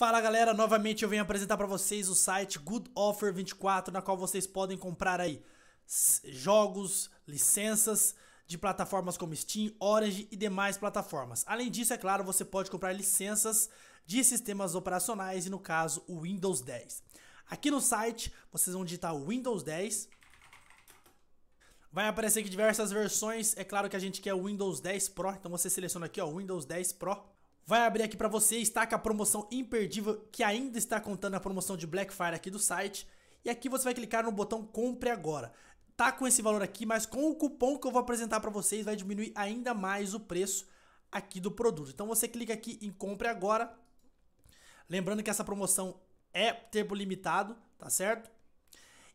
Fala galera, novamente eu venho apresentar para vocês o site Good Offer 24, na qual vocês podem comprar aí jogos, licenças de plataformas como Steam, Orange e demais plataformas. Além disso, é claro, você pode comprar licenças de sistemas operacionais e no caso o Windows 10. Aqui no site, vocês vão digitar o Windows 10. Vai aparecer aqui diversas versões, é claro que a gente quer o Windows 10 Pro, então você seleciona aqui, ó, Windows 10 Pro vai abrir aqui para você, está com a promoção imperdível que ainda está contando a promoção de Black Friday aqui do site. E aqui você vai clicar no botão compre agora. Tá com esse valor aqui, mas com o cupom que eu vou apresentar para vocês vai diminuir ainda mais o preço aqui do produto. Então você clica aqui em compre agora. Lembrando que essa promoção é tempo limitado, tá certo?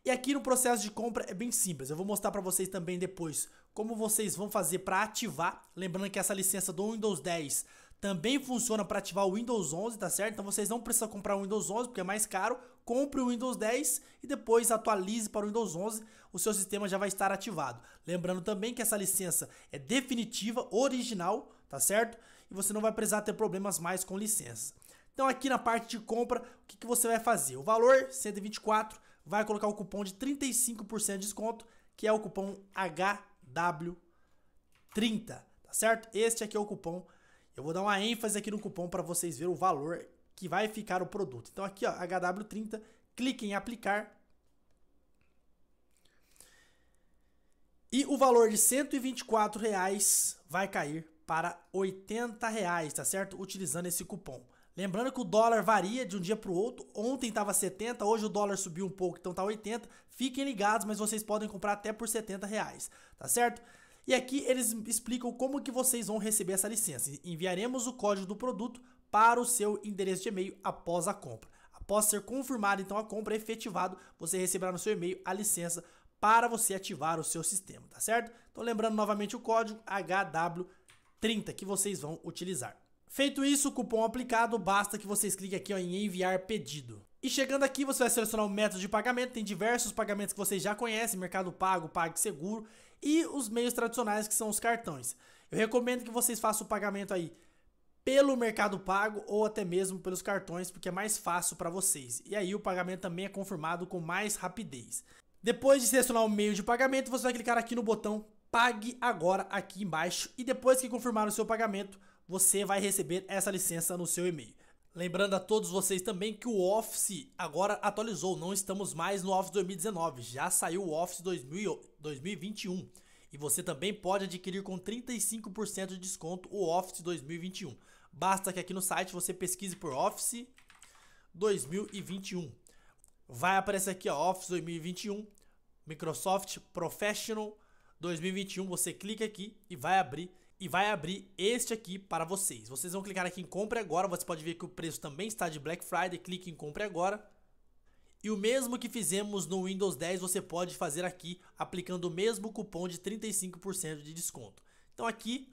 E aqui no processo de compra é bem simples. Eu vou mostrar para vocês também depois como vocês vão fazer para ativar. Lembrando que essa licença do Windows 10 também funciona para ativar o Windows 11, tá certo? Então vocês não precisam comprar o Windows 11 porque é mais caro. Compre o Windows 10 e depois atualize para o Windows 11, o seu sistema já vai estar ativado. Lembrando também que essa licença é definitiva, original, tá certo? E você não vai precisar ter problemas mais com licença. Então aqui na parte de compra, o que, que você vai fazer? O valor 124 vai colocar o cupom de 35% de desconto, que é o cupom HW30, tá certo? Este aqui é o cupom eu vou dar uma ênfase aqui no cupom para vocês verem o valor que vai ficar o produto. Então aqui, ó, HW30, clique em aplicar. E o valor de R$ reais vai cair para R$ reais, tá certo? Utilizando esse cupom. Lembrando que o dólar varia de um dia para o outro. Ontem estava 70, hoje o dólar subiu um pouco, então tá 80. Fiquem ligados, mas vocês podem comprar até por 70 reais, tá certo? E aqui eles explicam como que vocês vão receber essa licença. Enviaremos o código do produto para o seu endereço de e-mail após a compra. Após ser confirmada então a compra é efetivado, você receberá no seu e-mail a licença para você ativar o seu sistema, tá certo? Então lembrando novamente o código HW30 que vocês vão utilizar. Feito isso, o cupom aplicado, basta que vocês cliquem aqui ó, em enviar pedido. E chegando aqui, você vai selecionar o método de pagamento. Tem diversos pagamentos que vocês já conhecem, Mercado Pago, PagSeguro e os meios tradicionais que são os cartões. Eu recomendo que vocês façam o pagamento aí pelo Mercado Pago ou até mesmo pelos cartões, porque é mais fácil para vocês. E aí o pagamento também é confirmado com mais rapidez. Depois de selecionar o meio de pagamento, você vai clicar aqui no botão Pague Agora aqui embaixo e depois que confirmar o seu pagamento, você vai receber essa licença no seu e-mail. Lembrando a todos vocês também que o Office agora atualizou, não estamos mais no Office 2019, já saiu o Office 2000, 2021. E você também pode adquirir com 35% de desconto o Office 2021. Basta que aqui no site você pesquise por Office 2021. Vai aparecer aqui, ó, Office 2021, Microsoft Professional 2021. Você clica aqui e vai abrir e vai abrir este aqui para vocês. Vocês vão clicar aqui em compre agora, você pode ver que o preço também está de Black Friday, clique em compre agora. E o mesmo que fizemos no Windows 10, você pode fazer aqui aplicando o mesmo cupom de 35% de desconto. Então aqui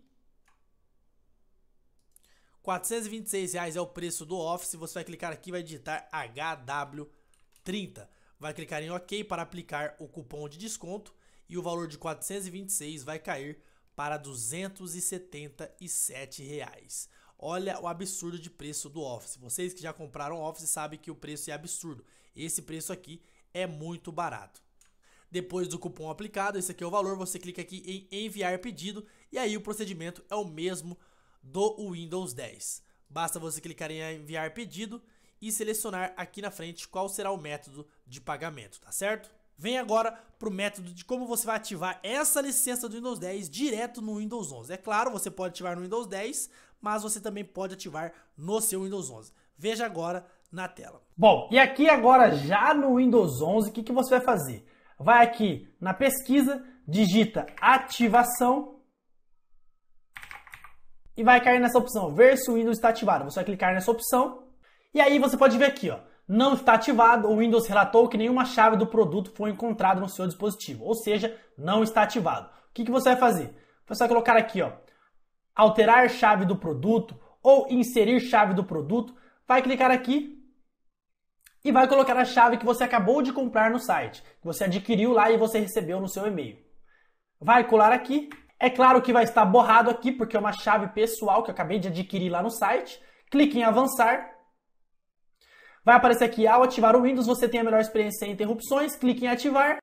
R$ reais é o preço do Office, você vai clicar aqui vai digitar HW30. Vai clicar em OK para aplicar o cupom de desconto e o valor de 426 vai cair para R$ 277. Reais. Olha o absurdo de preço do Office. Vocês que já compraram Office sabem que o preço é absurdo. Esse preço aqui é muito barato. Depois do cupom aplicado, esse aqui é o valor, você clica aqui em enviar pedido e aí o procedimento é o mesmo do Windows 10. Basta você clicar em enviar pedido e selecionar aqui na frente qual será o método de pagamento, tá certo? Vem agora para o método de como você vai ativar essa licença do Windows 10 direto no Windows 11. É claro, você pode ativar no Windows 10, mas você também pode ativar no seu Windows 11. Veja agora na tela. Bom, e aqui agora já no Windows 11, o que, que você vai fazer? Vai aqui na pesquisa, digita ativação e vai cair nessa opção, ver se o Windows está ativado. Você vai clicar nessa opção e aí você pode ver aqui, ó, não está ativado, o Windows relatou que nenhuma chave do produto foi encontrada no seu dispositivo, ou seja, não está ativado. O que, que você vai fazer? Você vai colocar aqui, ó, alterar chave do produto ou inserir chave do produto, vai clicar aqui e vai colocar a chave que você acabou de comprar no site, que você adquiriu lá e você recebeu no seu e-mail. Vai colar aqui. É claro que vai estar borrado aqui, porque é uma chave pessoal que eu acabei de adquirir lá no site. Clique em avançar Vai aparecer aqui, ao ativar o Windows, você tem a melhor experiência sem interrupções. Clique em ativar.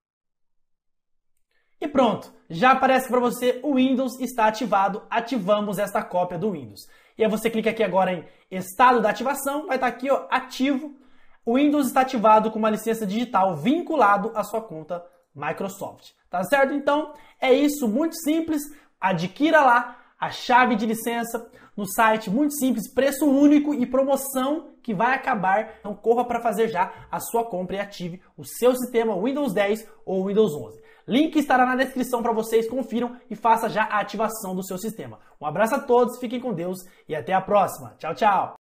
E pronto, já aparece para você o Windows está ativado, ativamos esta cópia do Windows. E aí você clica aqui agora em estado da ativação, vai estar tá aqui ó, ativo. O Windows está ativado com uma licença digital vinculado à sua conta Microsoft. Tá certo? Então é isso, muito simples. Adquira lá a chave de licença no site, muito simples, preço único e promoção que vai acabar. Então corra para fazer já a sua compra e ative o seu sistema Windows 10 ou Windows 11. Link estará na descrição para vocês confiram e faça já a ativação do seu sistema. Um abraço a todos, fiquem com Deus e até a próxima. Tchau, tchau.